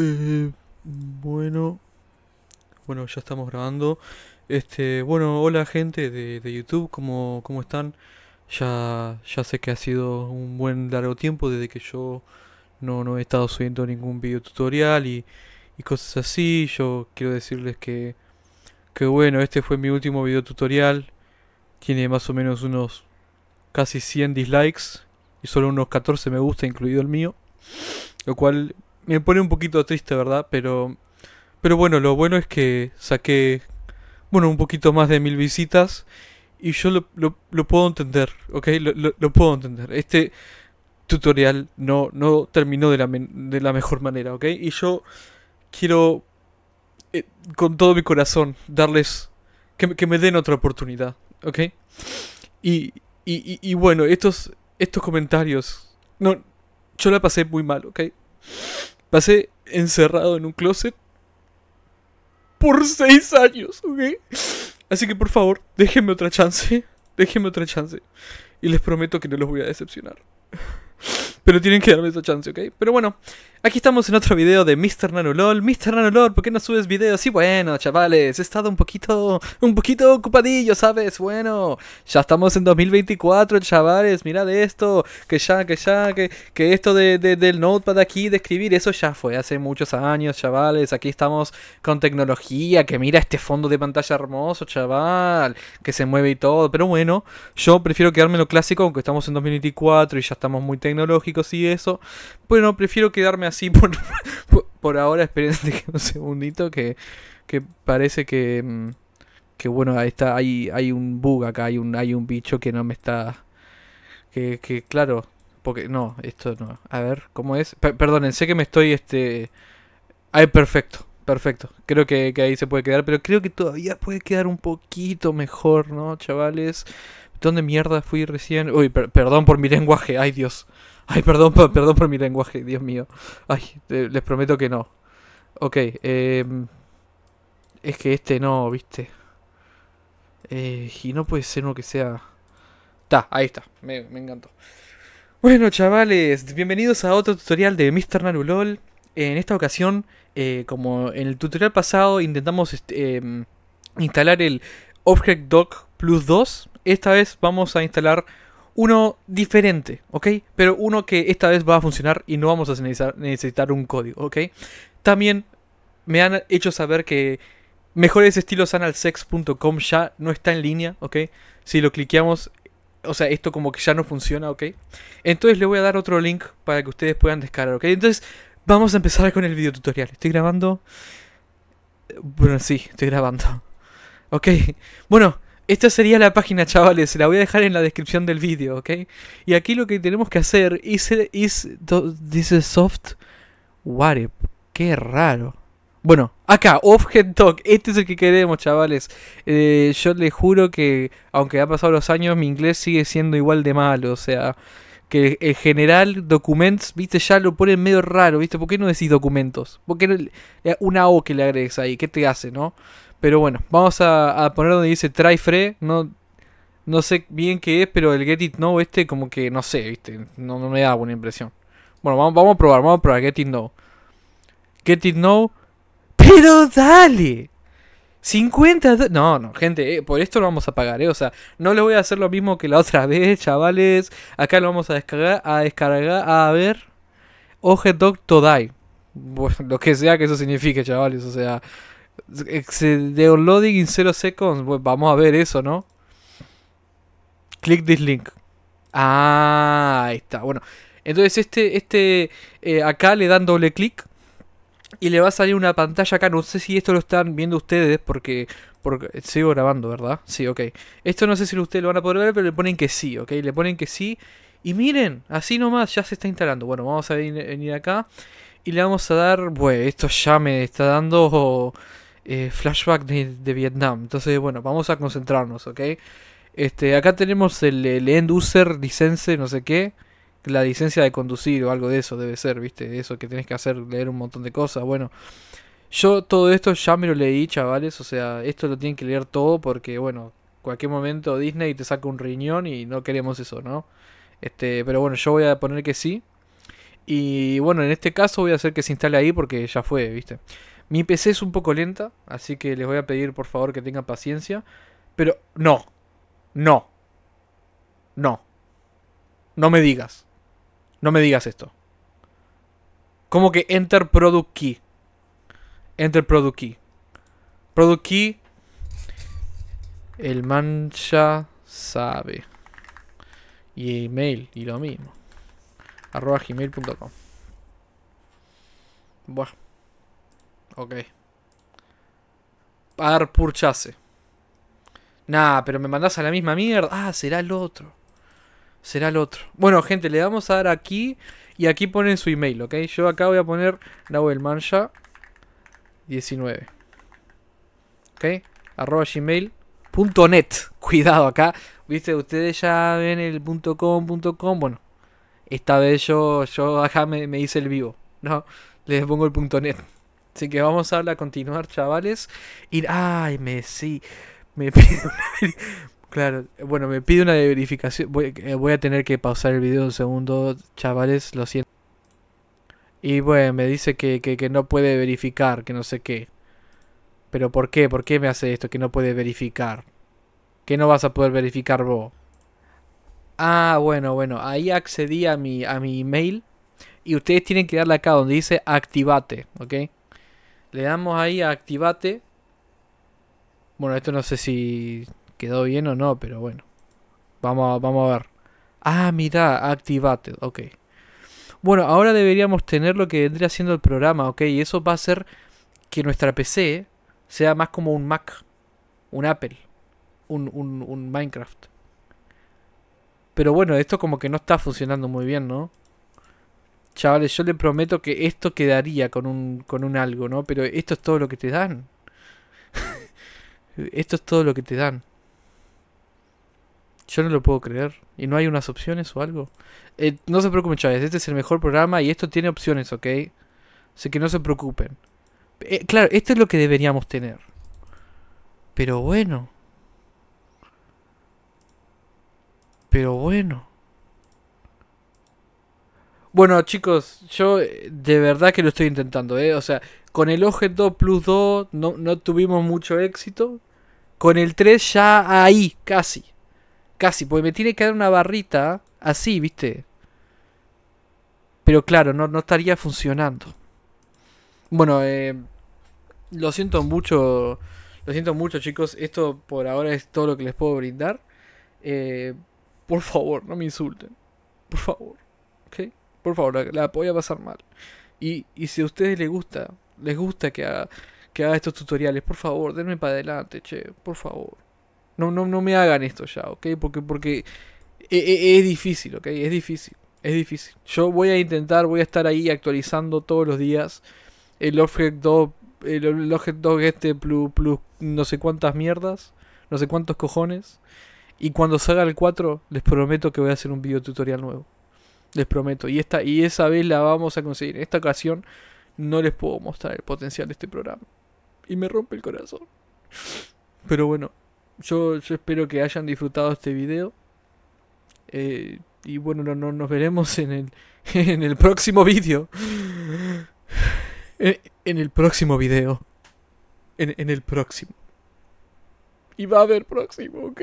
Eh, bueno. Bueno, ya estamos grabando. Este, bueno, hola gente de, YouTube, ¿cómo, ¿cómo, están? Ya, ya sé que ha sido un buen largo tiempo desde que yo no, no he estado subiendo ningún video tutorial y, y, cosas así. Yo quiero decirles que, que bueno, este fue mi último video tutorial. Tiene más o menos unos casi 100 dislikes y solo unos 14 me gusta, incluido el mío. Lo cual me pone un poquito triste, ¿verdad? Pero, pero bueno, lo bueno es que saqué, bueno, un poquito más de mil visitas y yo lo, puedo entender, ¿ok? Lo, puedo entender. Este tutorial no, no terminó de la, mejor manera, ¿ok? Y yo quiero, eh, con todo mi corazón, darles, que, me den otra oportunidad, ¿ok? Y, y, bueno, estos, estos comentarios, no, yo la pasé muy mal, ¿ok? Pasé encerrado en un closet por seis años, ¿ok? Así que por favor, déjenme otra chance. Déjenme otra chance. Y les prometo que no los voy a decepcionar. Pero tienen que darme esa chance, ¿ok? Pero bueno, Aquí estamos en otro video de Mr. Nanolol Mr. Nanolol, ¿por qué no subes videos? Y bueno, chavales, he estado un poquito, un poquito ocupadillo, ¿sabes? Bueno, ya estamos en 2024, chavales, mirad esto, que ya, que ya, que, esto de, del notepad aquí, de escribir, eso ya fue hace muchos años, chavales. Aquí estamos con tecnología, que mira este fondo de pantalla hermoso, chaval, que se mueve y todo. Pero bueno, yo prefiero quedarme en lo clásico, aunque estamos en 2024 y ya estamos muy tecnológicos y eso. Bueno, prefiero quedarme así por, por ahora, esperen un segundito que, parece que, mm, que bueno, ahí está, hay, hay un bug acá, hay un, hay un bicho que no me está, que, que claro, porque no, esto no, a ver, ¿cómo es? perdonen, sé que me estoy, este, ahí perfecto, perfecto, creo que, ahí se puede quedar, pero creo que todavía puede quedar un poquito mejor, ¿no, chavales? ¿Dónde mierda fui recién? Uy, perdón por mi lenguaje, ay Dios. Ay, perdón, perdón por mi lenguaje, Dios mío. Ay, les prometo que no. Ok, em, es que este no, viste. Eh, y no puede ser uno que sea... Está, ahí está, me, encantó. Bueno, chavales, bienvenidos a otro tutorial de Mr. Narulol. En esta ocasión, eh, como en el tutorial pasado, intentamos em, instalar el Object Doc Plus 2. Esta vez vamos a instalar uno diferente, ¿ok? Pero uno que esta vez va a funcionar y no vamos a necesitar, un código, ¿ok? También me han hecho saber que mejoresestilosanalsex.com ya no está en línea, ¿ok? Si lo cliqueamos, o sea, esto como que ya no funciona, ¿ok? Entonces le voy a dar otro link para que ustedes puedan descargar, ¿ok? Entonces, vamos a empezar con el video tutorial. Estoy grabando... Bueno, sí, estoy grabando. Ok, bueno, esta sería la página, chavales. La voy a dejar en la descripción del vídeo, ¿ok? Y aquí lo que tenemos que hacer is, is soft Qué raro. Bueno, acá, Object Talk. Este es el que queremos, chavales. Eh, yo les juro que, aunque ha pasado los años, mi inglés sigue siendo igual de malo. O sea, que en general documents, viste, ya lo pone medio raro, viste, ¿por qué no decís documentos? Porque qué eh, una O que le agregues ahí? ¿Qué te hace, no? Pero bueno, vamos a, poner donde dice try free. No, no sé bien qué es, pero el get it no este como que no sé, viste. No, no me da buena impresión. Bueno, vamos, vamos, a probar, vamos a probar. Get it no. Get it no. Pero dale. 50 No, no, gente, eh, por esto lo vamos a pagar, eh. O sea, no le voy a hacer lo mismo que la otra vez, chavales. Acá lo vamos a descargar, a descargar, a ver. Oje to die. Bueno, lo que sea que eso signifique, chavales. O sea, Downloading Unloading in 0 seconds. pues vamos a ver eso, ¿no? Click this link. Ah, ahí está. Bueno, entonces este, este eh, acá le dan doble clic y le va a salir una pantalla acá. No sé si esto lo están viendo ustedes porque, porque sigo grabando, ¿verdad? Sí, ok. Esto no sé si ustedes lo van a poder ver, pero le ponen que sí, ok. Le ponen que sí. Y miren, así nomás ya se está instalando. Bueno, vamos a venir acá y le vamos a dar... Bueno, esto ya me está dando... Eh, flashback de, Vietnam. Entonces, bueno, vamos a concentrarnos, ¿ok? Este, acá tenemos el, el end user license, no sé qué. La licencia de conducir o algo de eso debe ser, ¿viste? Eso que tenés que hacer, leer un montón de cosas. Bueno, yo todo esto ya me lo leí, chavales. O sea, esto lo tienen que leer todo porque, bueno, cualquier momento Disney te saca un riñón y no queremos eso, ¿no? Este, pero bueno, yo voy a poner que sí. Y bueno, en este caso voy a hacer que se instale ahí porque ya fue, ¿viste? Mi PC es un poco lenta, así que les voy a pedir por favor que tengan paciencia. Pero no, no, no, no me digas, no me digas esto. Como que enter product key. Enter product key. Product key. El mancha sabe. Y email, y lo mismo. Arroba gmail.com. Bueno. Ok. Par purchase. Nah, pero me mandas a la misma mierda. Ah, será el otro. Será el otro. Bueno, gente, le vamos a dar aquí. Y aquí ponen su email, ¿ok? Yo acá voy a poner Mancha 19. ¿Ok? Arroba gmail.net. Cuidado acá. Viste, ustedes ya ven el punto .com, Bueno, esta vez yo, yo acá me, me hice el vivo. No, les pongo el punto .net. Así que vamos a, hablar, a continuar, chavales. Y. ¡Ay, me sí! Me pide una. Claro, bueno, me pide una verificación. Eh, voy, a tener que pausar el video un segundo, chavales, lo siento. Y bueno, me dice que, no puede verificar, que no sé qué. Pero ¿por qué? ¿Por qué me hace esto? Que no puede verificar. Que no vas a poder verificar vos. Ah, bueno, bueno. Ahí accedí a mi, a mi email. Y ustedes tienen que darle acá donde dice activate, ¿ok? Le damos ahí a activate. Bueno, esto no sé si quedó bien o no, pero bueno. Vamos a, vamos a ver. Ah, mira, activate, ok. Bueno, ahora deberíamos tener lo que vendría siendo el programa, ok. Y eso va a hacer que nuestra PC sea más como un Mac, un Apple, un Minecraft. Pero bueno, esto como que no está funcionando muy bien, ¿no? Chavales, yo le prometo que esto quedaría con un, con un algo, ¿no? Pero esto es todo lo que te dan. esto es todo lo que te dan. Yo no lo puedo creer. ¿Y no hay unas opciones o algo? Eh, no se preocupen, chavales. Este es el mejor programa y esto tiene opciones, ¿ok? Así que no se preocupen. Eh, claro, esto es lo que deberíamos tener. Pero bueno. Pero bueno. Bueno, chicos, yo eh, de verdad que lo estoy intentando, ¿eh? O sea, con el 2 plus 2 no, tuvimos mucho éxito. Con el 3 ya ahí, casi. Casi, porque me tiene que dar una barrita así, ¿viste? Pero claro, no, no estaría funcionando. Bueno, eh, lo siento mucho. Lo siento mucho, chicos. Esto por ahora es todo lo que les puedo brindar. Eh, por favor, no me insulten. Por favor. ¿Ok? Por favor, la, voy a pasar mal. Y, y, si a ustedes les gusta, les gusta que haga, que haga estos tutoriales, por favor, denme para adelante, che, por favor. No, no, no me hagan esto ya, ¿ok? Porque, porque e, e, es, difícil, ¿ok? Es difícil, es difícil. Yo voy a intentar, voy a estar ahí actualizando todos los días el Object Dog, el Object Dog este plus, plus no sé cuántas mierdas, no sé cuántos cojones. Y cuando salga el 4, les prometo que voy a hacer un video tutorial nuevo. Les prometo. Y, esta, y esa vez la vamos a conseguir. En esta ocasión no les puedo mostrar el potencial de este programa. Y me rompe el corazón. Pero bueno, yo, espero que hayan disfrutado este video. Eh, y bueno, no, nos veremos en el, en el próximo video. En, el próximo video. En, en el próximo. Y va a haber próximo, ¿ok?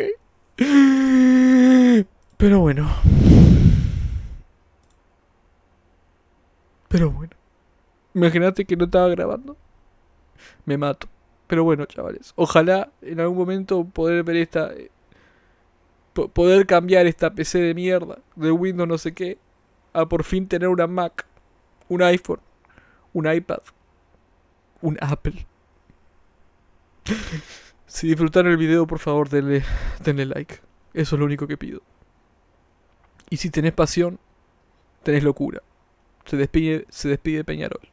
Pero bueno. Pero bueno. Imagínate que no estaba grabando. Me mato. Pero bueno, chavales. Ojalá en algún momento poder ver esta... Eh, poder cambiar esta PC de mierda. De Windows no sé qué. A por fin tener una Mac. Un iPhone. Un iPad. Un Apple. si disfrutaron el video, por favor, denle, denle like. Eso es lo único que pido. Y si tenés pasión, tenés locura. Se despide, se despide Peñarol.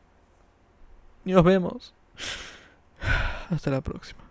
Y nos vemos. Hasta la próxima.